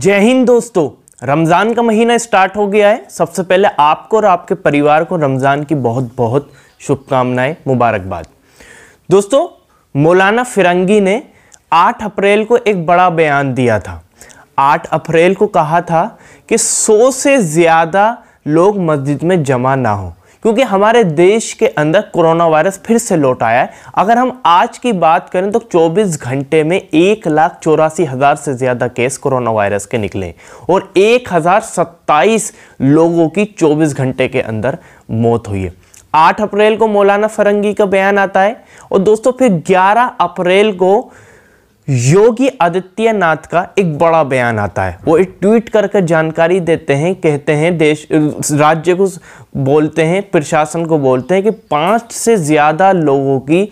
जय हिंद दोस्तों रमज़ान का महीना स्टार्ट हो गया है सबसे पहले आपको और आपके परिवार को रमज़ान की बहुत बहुत शुभकामनाएं मुबारकबाद दोस्तों मौलाना फिरंगी ने 8 अप्रैल को एक बड़ा बयान दिया था 8 अप्रैल को कहा था कि 100 से ज़्यादा लोग मस्जिद में जमा ना हों क्योंकि हमारे देश के अंदर कोरोना वायरस फिर से लौट आया है अगर हम आज की बात करें तो 24 घंटे में एक लाख चौरासी हज़ार से ज़्यादा केस कोरोना वायरस के निकले और एक हज़ार सत्ताईस लोगों की 24 घंटे के अंदर मौत हुई है आठ अप्रैल को मौलाना फरंगी का बयान आता है और दोस्तों फिर ग्यारह अप्रैल को योगी आदित्यनाथ का एक बड़ा बयान आता है वो एक ट्वीट कर कर जानकारी देते हैं कहते हैं देश राज्य को बोलते हैं प्रशासन को बोलते हैं कि पाँच से ज़्यादा लोगों की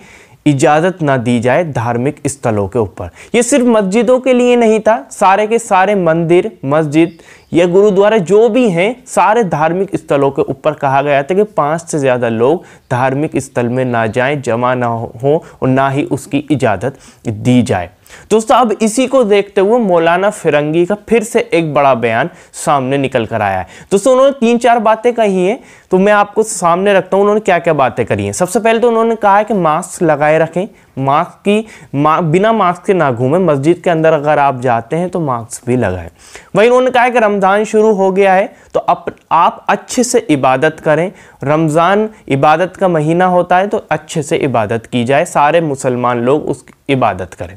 इजाज़त ना दी जाए धार्मिक स्थलों के ऊपर ये सिर्फ मस्जिदों के लिए नहीं था सारे के सारे मंदिर मस्जिद यह गुरुद्वारे जो भी हैं सारे धार्मिक स्थलों के ऊपर कहा गया था कि पाँच से ज़्यादा लोग धार्मिक स्थल में ना जाएं जमा ना हो और ना ही उसकी इजाज़त दी जाए दोस्तों अब इसी को देखते हुए मौलाना फिरंगी का फिर से एक बड़ा बयान सामने निकल कर आया है दोस्तों उन्होंने तीन चार बातें कही हैं तो मैं आपको सामने रखता हूँ उन्होंने क्या क्या बातें करी हैं सबसे पहले तो उन्होंने कहा है कि मास्क लगाए रखें मास्क की मा, बिना मास्क के ना घूमें मस्जिद के अंदर अगर आप जाते हैं तो मास्क भी लगाएं वहीं उन्होंने कहा है कि रमजान रमज़ान शुरू हो गया है तो अप, आप अच्छे से इबादत करें रमज़ान इबादत का महीना होता है तो अच्छे से इबादत की जाए सारे मुसलमान लोग उस इबादत करें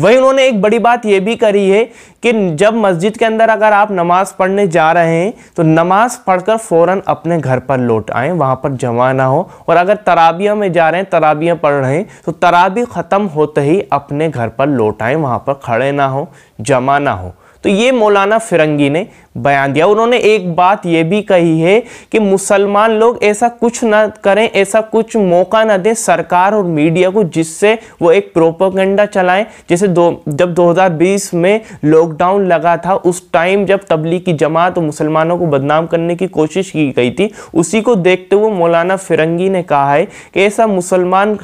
वहीं उन्होंने एक बड़ी बात यह भी करी है कि जब मस्जिद के अंदर अगर आप नमाज़ पढ़ने जा रहे हैं तो नमाज़ पढ़कर फ़ौरन अपने घर पर लौट आएँ वहाँ पर जमा ना हो और अगर तराबिया में जा रहे हैं तराबियाँ पढ़ रहे हैं तो तराबी ख़त्म होते ही अपने घर पर लौट आएँ वहाँ पर खड़े ना हो जमा ना हो तो ये मौलाना फिरंगी ने बयान दिया उन्होंने एक बात ये भी कही है कि मुसलमान लोग ऐसा कुछ ना करें ऐसा कुछ मौका ना दें सरकार और मीडिया को जिससे वो एक प्रोपोगंडा चलाएं जैसे दो जब 2020 में लॉकडाउन लगा था उस टाइम जब तबलीगी की जमात और मुसलमानों को बदनाम करने की कोशिश की गई थी उसी को देखते हुए मौलाना फिरंगी ने कहा है कि ऐसा मुसलमान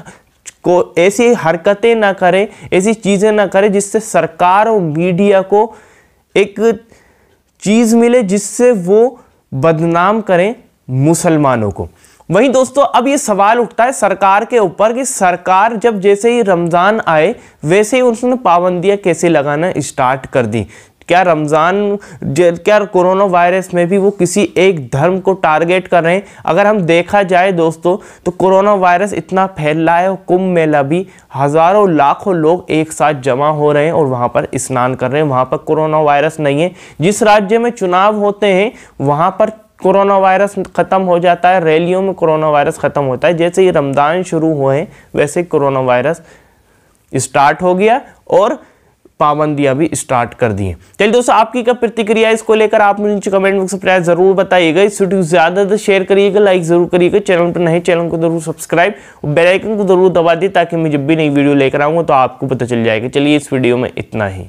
को ऐसी हरकतें ना करें ऐसी चीज़ें ना करें जिससे सरकार और मीडिया को एक चीज़ मिले जिससे वो बदनाम करें मुसलमानों को वहीं दोस्तों अब ये सवाल उठता है सरकार के ऊपर कि सरकार जब जैसे ही रमज़ान आए वैसे ही उसने पाबंदियां कैसे लगाना स्टार्ट कर दी क्या रमज़ान क्या कोरोना वायरस में भी वो किसी एक धर्म को टारगेट कर रहे हैं अगर हम देखा जाए दोस्तों तो कोरोना वायरस इतना फैल रहा है कुंभ मेला भी हज़ारों लाखों लोग एक साथ जमा हो रहे हैं और वहाँ पर स्नान कर रहे हैं वहाँ पर कोरोना वायरस नहीं है जिस राज्य में चुनाव होते हैं वहाँ पर कोरोना वायरस ख़त्म हो जाता है रैलियों में कोरोना वायरस ख़त्म होता है जैसे ये रमज़ान शुरू हुए वैसे कोरोना वायरस स्टार्ट हो गया और पाबंदियां भी स्टार्ट कर दी हैं चलिए दोस्तों आपकी क्या प्रतिक्रिया इसको लेकर आप मुझे नीचे कमेंट बॉक्स में जरूर बताइएगा इस वीडियो को ज़्यादा से शेयर करिएगा लाइक जरूर करिएगा चैनल पर नए चैनल को जरूर सब्सक्राइब और बेलाइकन को जरूर दबा दिए ताकि मैं जब भी नई वीडियो लेकर आऊंगा तो आपको पता चल जाएगा चलिए इस वीडियो में इतना ही